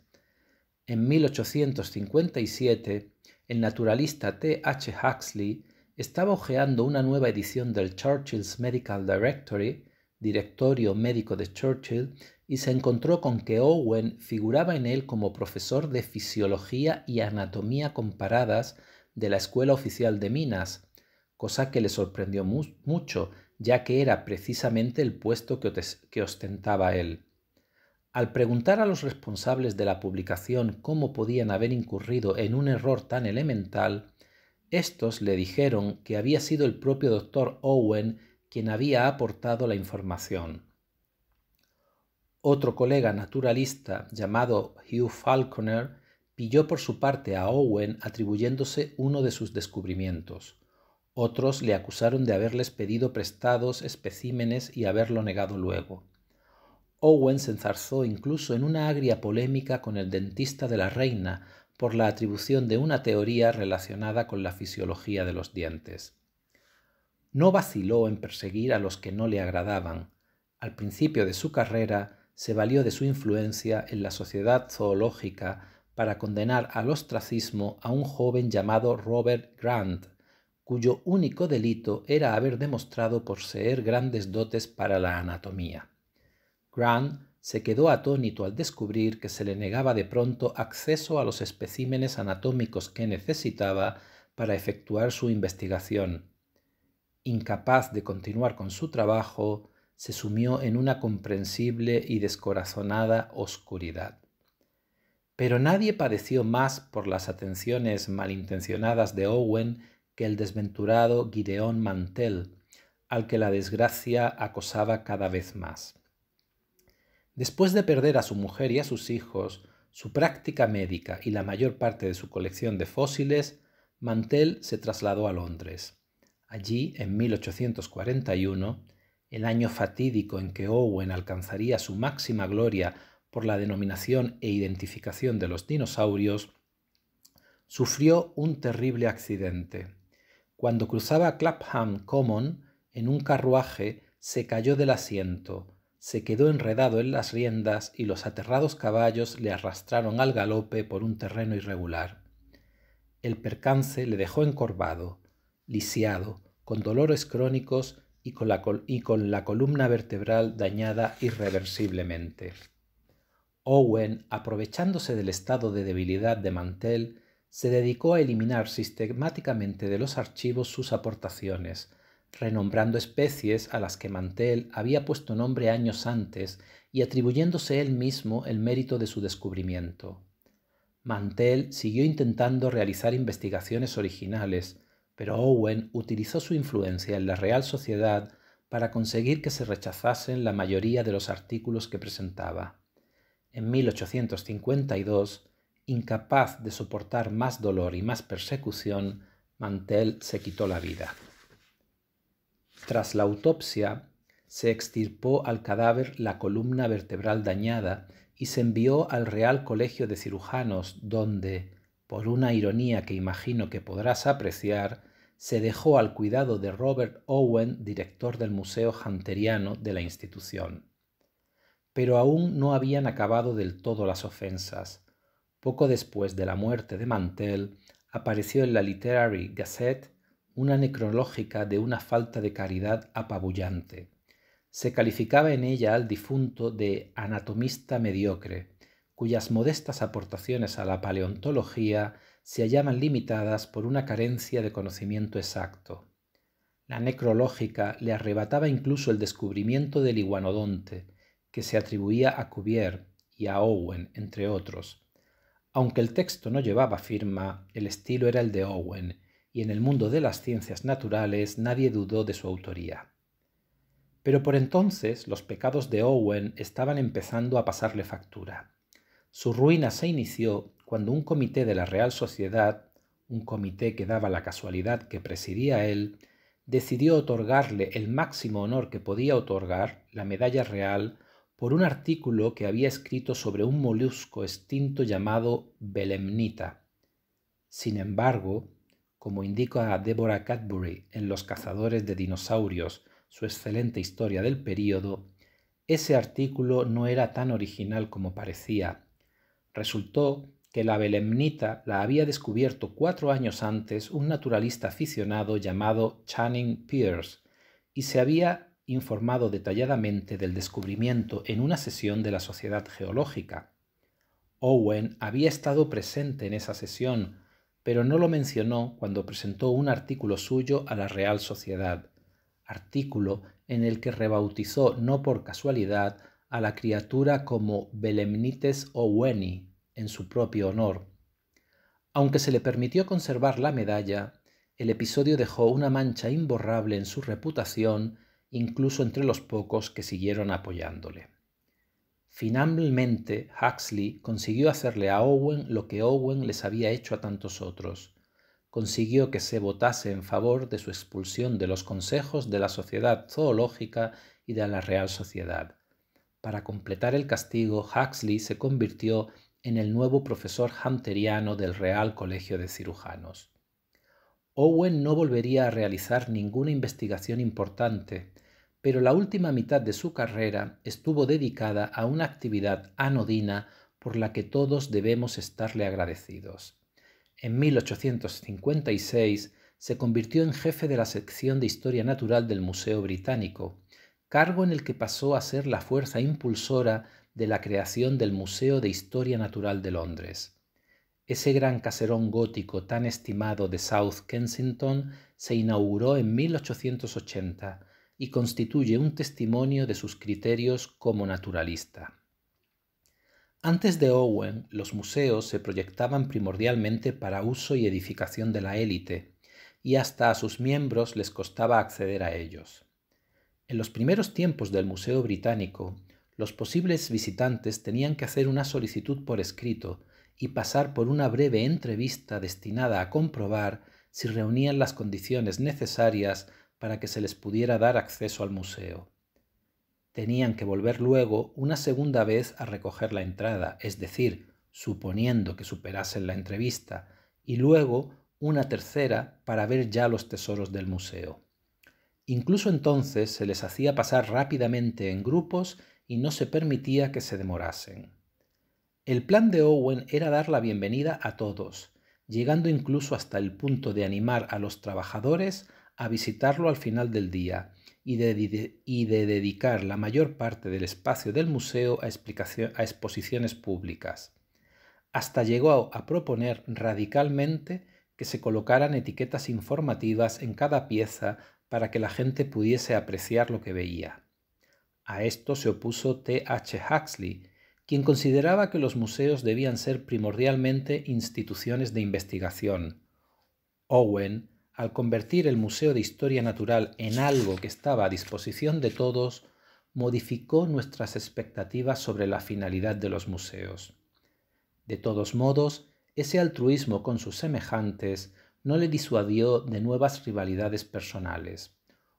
S1: En 1857, el naturalista T. H. Huxley estaba hojeando una nueva edición del Churchill's Medical Directory, directorio médico de Churchill, y se encontró con que Owen figuraba en él como profesor de fisiología y anatomía comparadas de la Escuela Oficial de Minas, cosa que le sorprendió mucho, ya que era precisamente el puesto que ostentaba él. Al preguntar a los responsables de la publicación cómo podían haber incurrido en un error tan elemental, estos le dijeron que había sido el propio doctor Owen quien había aportado la información. Otro colega naturalista llamado Hugh Falconer pilló por su parte a Owen atribuyéndose uno de sus descubrimientos. Otros le acusaron de haberles pedido prestados especímenes y haberlo negado luego. Owen se enzarzó incluso en una agria polémica con el dentista de la reina, por la atribución de una teoría relacionada con la fisiología de los dientes. No vaciló en perseguir a los que no le agradaban. Al principio de su carrera se valió de su influencia en la sociedad zoológica para condenar al ostracismo a un joven llamado Robert Grant, cuyo único delito era haber demostrado poseer grandes dotes para la anatomía. Grant se quedó atónito al descubrir que se le negaba de pronto acceso a los especímenes anatómicos que necesitaba para efectuar su investigación. Incapaz de continuar con su trabajo, se sumió en una comprensible y descorazonada oscuridad. Pero nadie padeció más por las atenciones malintencionadas de Owen que el desventurado Gideon Mantel, al que la desgracia acosaba cada vez más. Después de perder a su mujer y a sus hijos, su práctica médica y la mayor parte de su colección de fósiles, Mantell se trasladó a Londres. Allí, en 1841, el año fatídico en que Owen alcanzaría su máxima gloria por la denominación e identificación de los dinosaurios, sufrió un terrible accidente. Cuando cruzaba Clapham Common, en un carruaje, se cayó del asiento, se quedó enredado en las riendas y los aterrados caballos le arrastraron al galope por un terreno irregular. El percance le dejó encorvado, lisiado, con dolores crónicos y con la, columna vertebral dañada irreversiblemente. Owen, aprovechándose del estado de debilidad de Mantel, se dedicó a eliminar sistemáticamente de los archivos sus aportaciones, renombrando especies a las que Mantel había puesto nombre años antes y atribuyéndose él mismo el mérito de su descubrimiento. Mantel siguió intentando realizar investigaciones originales, pero Owen utilizó su influencia en la Real Sociedad para conseguir que se rechazasen la mayoría de los artículos que presentaba. En 1852, incapaz de soportar más dolor y más persecución, Mantel se quitó la vida. Tras la autopsia, se extirpó al cadáver la columna vertebral dañada y se envió al Real Colegio de Cirujanos, donde, por una ironía que imagino que podrás apreciar, se dejó al cuidado de Robert Owen, director del Museo Hunteriano de la institución. Pero aún no habían acabado del todo las ofensas. Poco después de la muerte de Mantel, apareció en la Literary Gazette una necrológica de una falta de caridad apabullante. Se calificaba en ella al difunto de anatomista mediocre, cuyas modestas aportaciones a la paleontología se hallaban limitadas por una carencia de conocimiento exacto. La necrológica le arrebataba incluso el descubrimiento del iguanodonte, que se atribuía a Cuvier y a Owen, entre otros. Aunque el texto no llevaba firma, el estilo era el de Owen, y en el mundo de las ciencias naturales nadie dudó de su autoría. Pero por entonces los pecados de Owen estaban empezando a pasarle factura. Su ruina se inició cuando un comité de la Real Sociedad, un comité que daba la casualidad que presidía él, decidió otorgarle el máximo honor que podía otorgar, la Medalla Real, por un artículo que había escrito sobre un molusco extinto llamado belemnita. Sin embargo, como indica a Deborah Cadbury en Los cazadores de dinosaurios, su excelente historia del período, ese artículo no era tan original como parecía. Resultó que la belemnita la había descubierto cuatro años antes un naturalista aficionado llamado Channing Pierce y se había informado detalladamente del descubrimiento en una sesión de la Sociedad Geológica. Owen había estado presente en esa sesión pero no lo mencionó cuando presentó un artículo suyo a la Real Sociedad, artículo en el que rebautizó no por casualidad a la criatura como Belemnites Oweni en su propio honor. Aunque se le permitió conservar la medalla, el episodio dejó una mancha imborrable en su reputación incluso entre los pocos que siguieron apoyándole. Finalmente, Huxley consiguió hacerle a Owen lo que Owen les había hecho a tantos otros. Consiguió que se votase en favor de su expulsión de los consejos de la Sociedad Zoológica y de la Real Sociedad. Para completar el castigo, Huxley se convirtió en el nuevo profesor hunteriano del Real Colegio de Cirujanos. Owen no volvería a realizar ninguna investigación importante, pero la última mitad de su carrera estuvo dedicada a una actividad anodina por la que todos debemos estarle agradecidos. En 1856 se convirtió en jefe de la sección de Historia Natural del Museo Británico, cargo en el que pasó a ser la fuerza impulsora de la creación del Museo de Historia Natural de Londres. Ese gran caserón gótico tan estimado de South Kensington se inauguró en 1880 y constituye un testimonio de sus criterios como naturalista. Antes de Owen, los museos se proyectaban primordialmente para uso y edificación de la élite, y hasta a sus miembros les costaba acceder a ellos. En los primeros tiempos del Museo Británico, los posibles visitantes tenían que hacer una solicitud por escrito y pasar por una breve entrevista destinada a comprobar si reunían las condiciones necesarias para que se les pudiera dar acceso al museo. Tenían que volver luego una segunda vez a recoger la entrada, es decir, suponiendo que superasen la entrevista, y luego una tercera para ver ya los tesoros del museo. Incluso entonces se les hacía pasar rápidamente en grupos y no se permitía que se demorasen. El plan de Owen era dar la bienvenida a todos, llegando incluso hasta el punto de animar a los trabajadores a visitarlo al final del día y de, dedicar la mayor parte del espacio del museo a, a exposiciones públicas. Hasta llegó a, a proponer radicalmente que se colocaran etiquetas informativas en cada pieza para que la gente pudiese apreciar lo que veía. A esto se opuso T. H. Huxley, quien consideraba que los museos debían ser primordialmente instituciones de investigación. Owen al convertir el Museo de Historia Natural en algo que estaba a disposición de todos, modificó nuestras expectativas sobre la finalidad de los museos. De todos modos, ese altruismo con sus semejantes no le disuadió de nuevas rivalidades personales.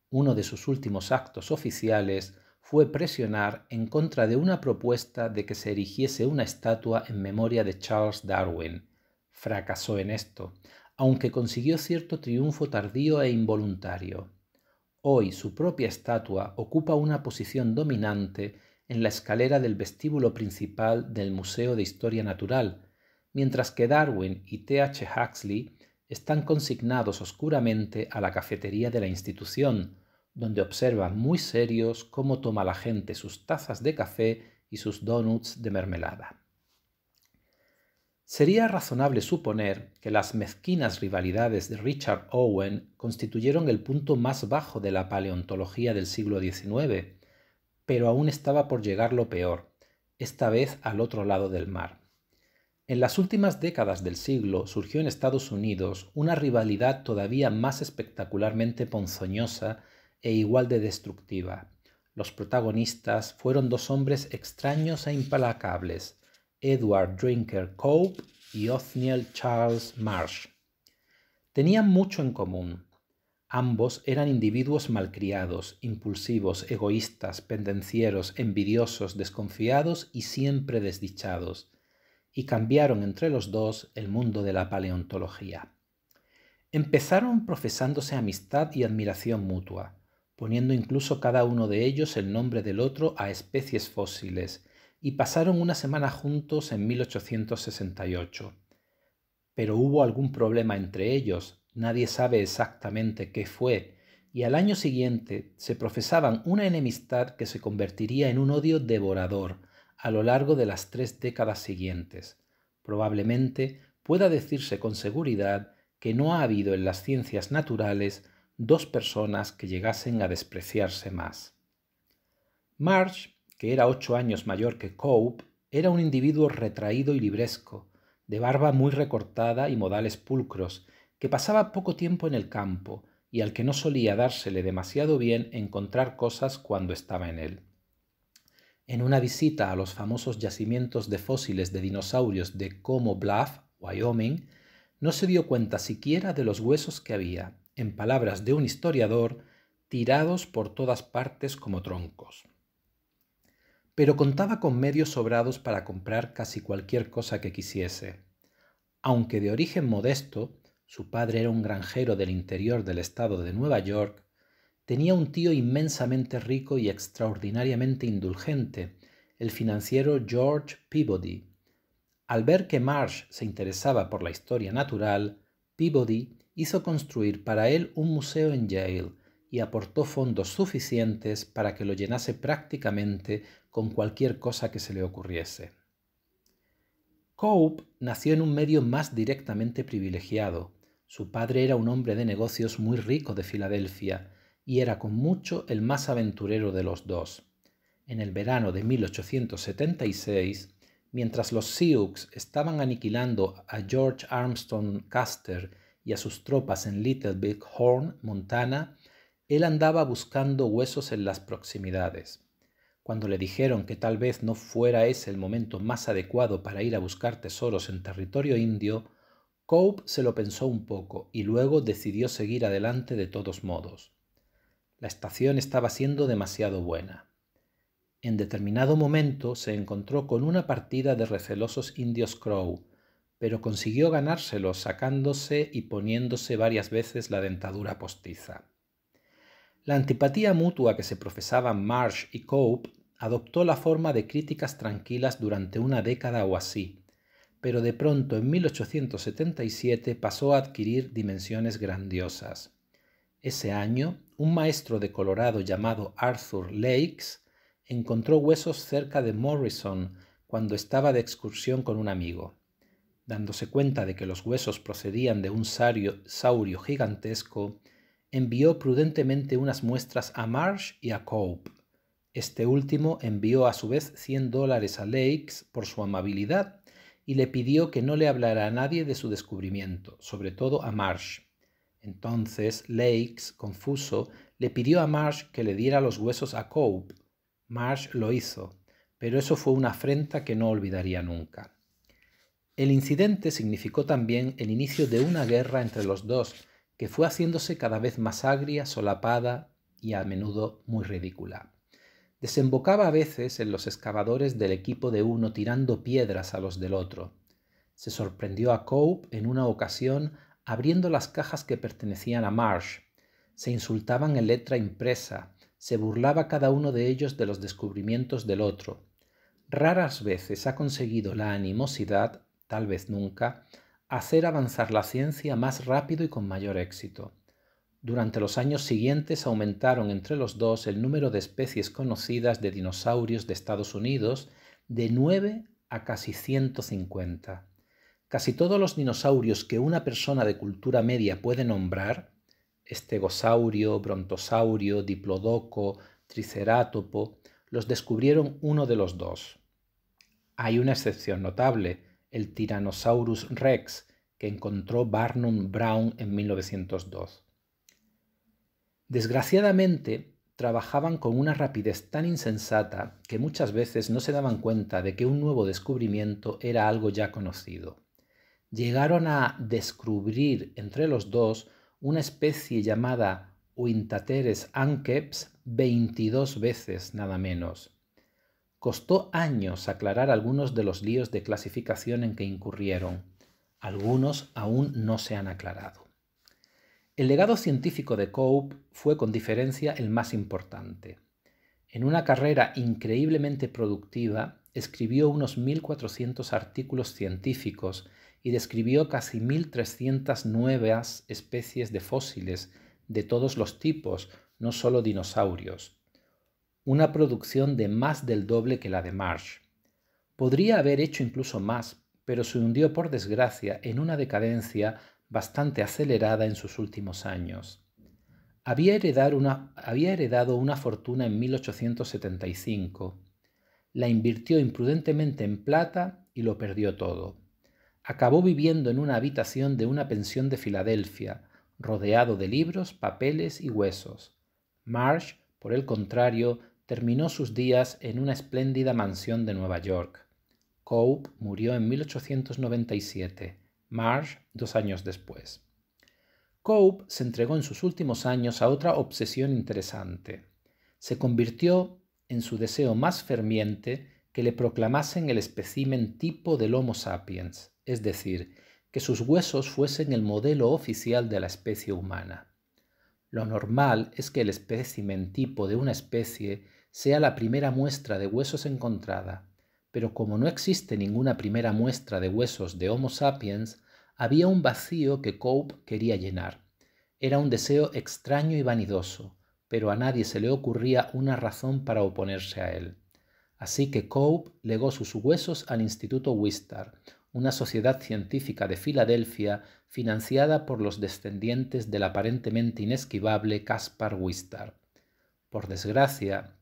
S1: Uno de sus últimos actos oficiales fue presionar en contra de una propuesta de que se erigiese una estatua en memoria de Charles Darwin. Fracasó en esto, aunque consiguió cierto triunfo tardío e involuntario. Hoy su propia estatua ocupa una posición dominante en la escalera del vestíbulo principal del Museo de Historia Natural, mientras que Darwin y T. H. Huxley están consignados oscuramente a la cafetería de la institución, donde observan muy serios cómo toma la gente sus tazas de café y sus donuts de mermelada. Sería razonable suponer que las mezquinas rivalidades de Richard Owen constituyeron el punto más bajo de la paleontología del siglo XIX, pero aún estaba por llegar lo peor, esta vez al otro lado del mar. En las últimas décadas del siglo surgió en Estados Unidos una rivalidad todavía más espectacularmente ponzoñosa e igual de destructiva. Los protagonistas fueron dos hombres extraños e implacables, Edward Drinker Cope y Othniel Charles Marsh. Tenían mucho en común. Ambos eran individuos malcriados, impulsivos, egoístas, pendencieros, envidiosos, desconfiados y siempre desdichados, y cambiaron entre los dos el mundo de la paleontología. Empezaron profesándose amistad y admiración mutua, poniendo incluso cada uno de ellos el nombre del otro a especies fósiles, y pasaron una semana juntos en 1868. Pero hubo algún problema entre ellos, nadie sabe exactamente qué fue, y al año siguiente se profesaban una enemistad que se convertiría en un odio devorador a lo largo de las tres décadas siguientes. Probablemente pueda decirse con seguridad que no ha habido en las ciencias naturales dos personas que llegasen a despreciarse más. Marsh que era ocho años mayor que Cope, era un individuo retraído y libresco, de barba muy recortada y modales pulcros, que pasaba poco tiempo en el campo y al que no solía dársele demasiado bien encontrar cosas cuando estaba en él. En una visita a los famosos yacimientos de fósiles de dinosaurios de Como Bluff, Wyoming, no se dio cuenta siquiera de los huesos que había, en palabras de un historiador, tirados por todas partes como troncos pero contaba con medios sobrados para comprar casi cualquier cosa que quisiese. Aunque de origen modesto, su padre era un granjero del interior del estado de Nueva York, tenía un tío inmensamente rico y extraordinariamente indulgente, el financiero George Peabody. Al ver que Marsh se interesaba por la historia natural, Peabody hizo construir para él un museo en Yale y aportó fondos suficientes para que lo llenase prácticamente con cualquier cosa que se le ocurriese. Cope nació en un medio más directamente privilegiado. Su padre era un hombre de negocios muy rico de Filadelfia y era con mucho el más aventurero de los dos. En el verano de 1876, mientras los Sioux estaban aniquilando a George Armstrong Custer y a sus tropas en Little Big Horn, Montana, él andaba buscando huesos en las proximidades cuando le dijeron que tal vez no fuera ese el momento más adecuado para ir a buscar tesoros en territorio indio, Cope se lo pensó un poco y luego decidió seguir adelante de todos modos. La estación estaba siendo demasiado buena. En determinado momento se encontró con una partida de recelosos indios Crow, pero consiguió ganárselo sacándose y poniéndose varias veces la dentadura postiza. La antipatía mutua que se profesaban Marsh y Cope adoptó la forma de críticas tranquilas durante una década o así, pero de pronto en 1877 pasó a adquirir dimensiones grandiosas. Ese año, un maestro de Colorado llamado Arthur Lakes encontró huesos cerca de Morrison cuando estaba de excursión con un amigo. Dándose cuenta de que los huesos procedían de un saurio gigantesco, envió prudentemente unas muestras a Marsh y a Cope este último envió a su vez 100 dólares a Lakes por su amabilidad y le pidió que no le hablara a nadie de su descubrimiento, sobre todo a Marsh. Entonces Lakes, confuso, le pidió a Marsh que le diera los huesos a Cope. Marsh lo hizo, pero eso fue una afrenta que no olvidaría nunca. El incidente significó también el inicio de una guerra entre los dos, que fue haciéndose cada vez más agria, solapada y a menudo muy ridícula. Desembocaba a veces en los excavadores del equipo de uno tirando piedras a los del otro. Se sorprendió a Cope en una ocasión abriendo las cajas que pertenecían a Marsh. Se insultaban en letra impresa, se burlaba cada uno de ellos de los descubrimientos del otro. Raras veces ha conseguido la animosidad, tal vez nunca, hacer avanzar la ciencia más rápido y con mayor éxito. Durante los años siguientes aumentaron entre los dos el número de especies conocidas de dinosaurios de Estados Unidos de 9 a casi 150. Casi todos los dinosaurios que una persona de cultura media puede nombrar, estegosaurio, brontosaurio, diplodoco, tricerátopo, los descubrieron uno de los dos. Hay una excepción notable, el Tyrannosaurus rex, que encontró Barnum Brown en 1902. Desgraciadamente, trabajaban con una rapidez tan insensata que muchas veces no se daban cuenta de que un nuevo descubrimiento era algo ya conocido. Llegaron a descubrir entre los dos una especie llamada Uintateres ankeps 22 veces nada menos. Costó años aclarar algunos de los líos de clasificación en que incurrieron. Algunos aún no se han aclarado. El legado científico de Cope fue con diferencia el más importante. En una carrera increíblemente productiva, escribió unos 1.400 artículos científicos y describió casi 1.300 nuevas especies de fósiles de todos los tipos, no solo dinosaurios. Una producción de más del doble que la de Marsh. Podría haber hecho incluso más, pero se hundió por desgracia en una decadencia bastante acelerada en sus últimos años. Había, heredado una fortuna en 1875. La invirtió imprudentemente en plata y lo perdió todo. Acabó viviendo en una habitación de una pensión de Filadelfia, rodeado de libros, papeles y huesos. Marsh, por el contrario, terminó sus días en una espléndida mansión de Nueva York. Cope murió en 1897 Marsh dos años después. Cope se entregó en sus últimos años a otra obsesión interesante. Se convirtió en su deseo más ferviente que le proclamasen el espécimen tipo del Homo sapiens, es decir, que sus huesos fuesen el modelo oficial de la especie humana. Lo normal es que el espécimen tipo de una especie sea la primera muestra de huesos encontrada, pero como no existe ninguna primera muestra de huesos de Homo sapiens, había un vacío que Cope quería llenar. Era un deseo extraño y vanidoso, pero a nadie se le ocurría una razón para oponerse a él. Así que Cope legó sus huesos al Instituto Wistar, una sociedad científica de Filadelfia financiada por los descendientes del aparentemente inesquivable Caspar Wistar. Por desgracia,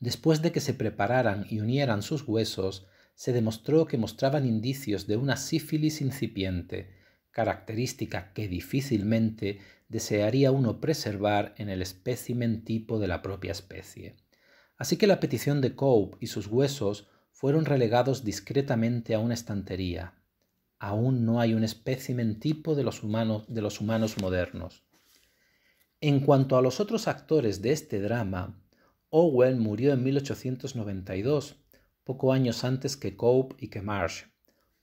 S1: Después de que se prepararan y unieran sus huesos, se demostró que mostraban indicios de una sífilis incipiente, característica que difícilmente desearía uno preservar en el espécimen tipo de la propia especie. Así que la petición de Cope y sus huesos fueron relegados discretamente a una estantería. Aún no hay un espécimen tipo de los humanos, de los humanos modernos. En cuanto a los otros actores de este drama, Owen murió en 1892, poco años antes que Cope y que Marsh.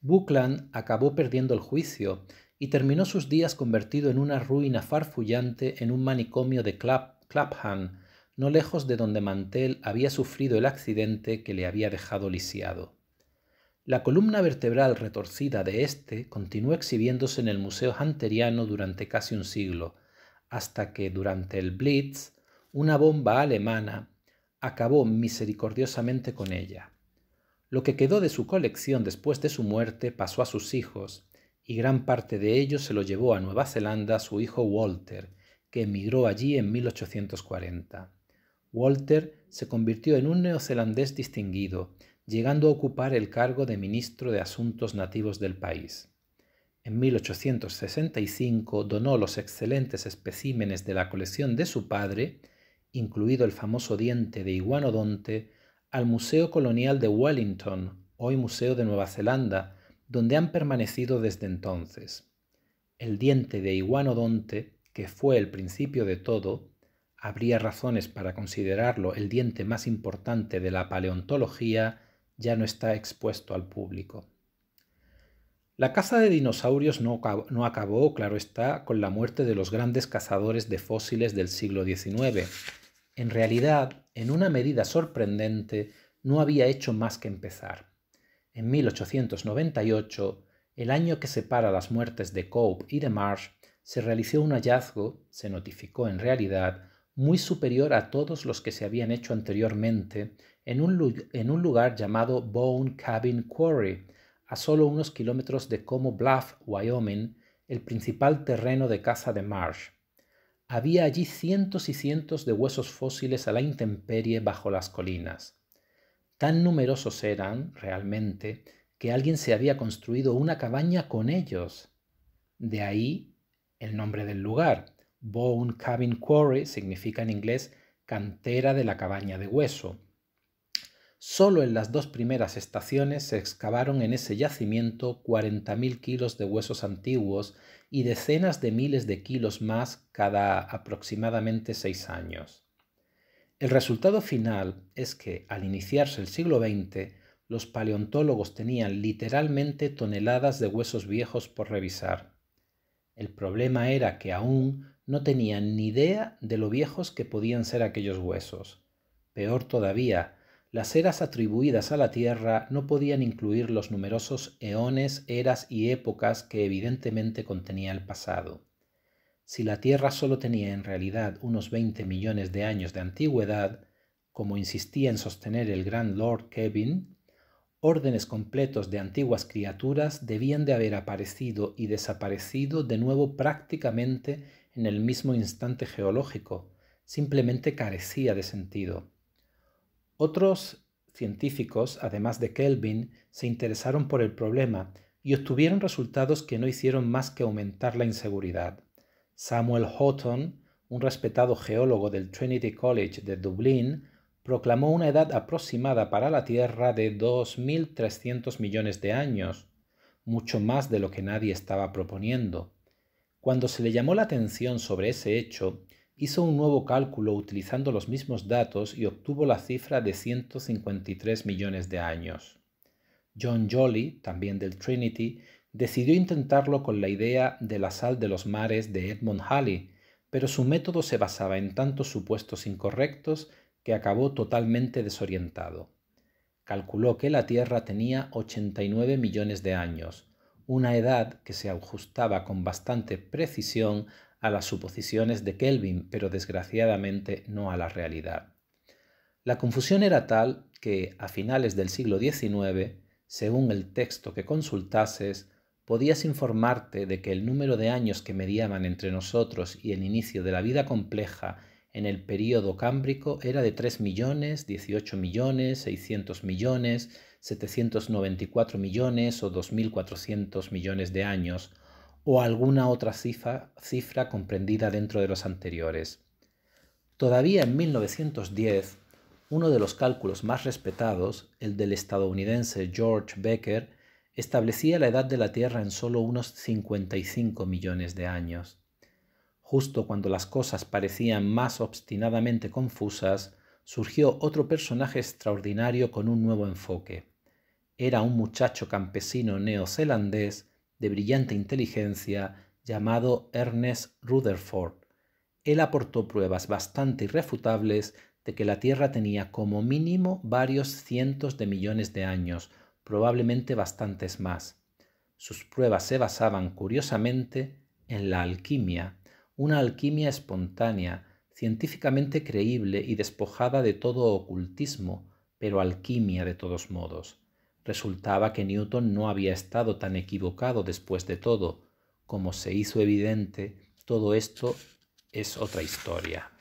S1: Buckland acabó perdiendo el juicio y terminó sus días convertido en una ruina farfullante en un manicomio de Clapham, no lejos de donde Mantel había sufrido el accidente que le había dejado lisiado. La columna vertebral retorcida de este continuó exhibiéndose en el Museo Hunteriano durante casi un siglo, hasta que durante el Blitz, una bomba alemana acabó misericordiosamente con ella. Lo que quedó de su colección después de su muerte pasó a sus hijos, y gran parte de ello se lo llevó a Nueva Zelanda su hijo Walter, que emigró allí en 1840. Walter se convirtió en un neozelandés distinguido, llegando a ocupar el cargo de ministro de Asuntos Nativos del país. En 1865 donó los excelentes especímenes de la colección de su padre incluido el famoso diente de iguanodonte, al Museo Colonial de Wellington, hoy Museo de Nueva Zelanda, donde han permanecido desde entonces. El diente de iguanodonte, que fue el principio de todo, habría razones para considerarlo el diente más importante de la paleontología, ya no está expuesto al público. La caza de dinosaurios no, acabó, claro está, con la muerte de los grandes cazadores de fósiles del siglo XIX, en realidad, en una medida sorprendente, no había hecho más que empezar. En 1898, el año que separa las muertes de Cope y de Marsh, se realizó un hallazgo, se notificó en realidad, muy superior a todos los que se habían hecho anteriormente en un, lugar llamado Bone Cabin Quarry, a solo unos kilómetros de Como Bluff, Wyoming, el principal terreno de caza de Marsh. Había allí cientos y cientos de huesos fósiles a la intemperie bajo las colinas. Tan numerosos eran, realmente, que alguien se había construido una cabaña con ellos. De ahí el nombre del lugar. Bone Cabin Quarry significa en inglés cantera de la cabaña de hueso. Solo en las dos primeras estaciones se excavaron en ese yacimiento 40.000 kilos de huesos antiguos y decenas de miles de kilos más cada aproximadamente seis años. El resultado final es que, al iniciarse el siglo XX, los paleontólogos tenían literalmente toneladas de huesos viejos por revisar. El problema era que aún no tenían ni idea de lo viejos que podían ser aquellos huesos. Peor todavía, las eras atribuidas a la Tierra no podían incluir los numerosos eones, eras y épocas que evidentemente contenía el pasado. Si la Tierra solo tenía en realidad unos 20 millones de años de antigüedad, como insistía en sostener el gran Lord Kevin, órdenes completos de antiguas criaturas debían de haber aparecido y desaparecido de nuevo prácticamente en el mismo instante geológico, simplemente carecía de sentido. Otros científicos, además de Kelvin, se interesaron por el problema y obtuvieron resultados que no hicieron más que aumentar la inseguridad. Samuel Houghton, un respetado geólogo del Trinity College de Dublín, proclamó una edad aproximada para la Tierra de 2.300 millones de años, mucho más de lo que nadie estaba proponiendo. Cuando se le llamó la atención sobre ese hecho, hizo un nuevo cálculo utilizando los mismos datos y obtuvo la cifra de 153 millones de años. John Jolly, también del Trinity, decidió intentarlo con la idea de la sal de los mares de Edmund Halley, pero su método se basaba en tantos supuestos incorrectos que acabó totalmente desorientado. Calculó que la Tierra tenía 89 millones de años, una edad que se ajustaba con bastante precisión a las suposiciones de Kelvin, pero desgraciadamente no a la realidad. La confusión era tal que, a finales del siglo XIX, según el texto que consultases, podías informarte de que el número de años que mediaban entre nosotros y el inicio de la vida compleja en el período cámbrico era de 3 millones, 18 millones, 600 millones, 794 millones o 2.400 millones de años, o alguna otra cifra, comprendida dentro de los anteriores. Todavía en 1910, uno de los cálculos más respetados, el del estadounidense George Becker, establecía la edad de la Tierra en solo unos 55 millones de años. Justo cuando las cosas parecían más obstinadamente confusas, surgió otro personaje extraordinario con un nuevo enfoque. Era un muchacho campesino neozelandés de brillante inteligencia llamado Ernest Rutherford. Él aportó pruebas bastante irrefutables de que la Tierra tenía como mínimo varios cientos de millones de años, probablemente bastantes más. Sus pruebas se basaban, curiosamente, en la alquimia, una alquimia espontánea, científicamente creíble y despojada de todo ocultismo, pero alquimia de todos modos. Resultaba que Newton no había estado tan equivocado después de todo. Como se hizo evidente, todo esto es otra historia.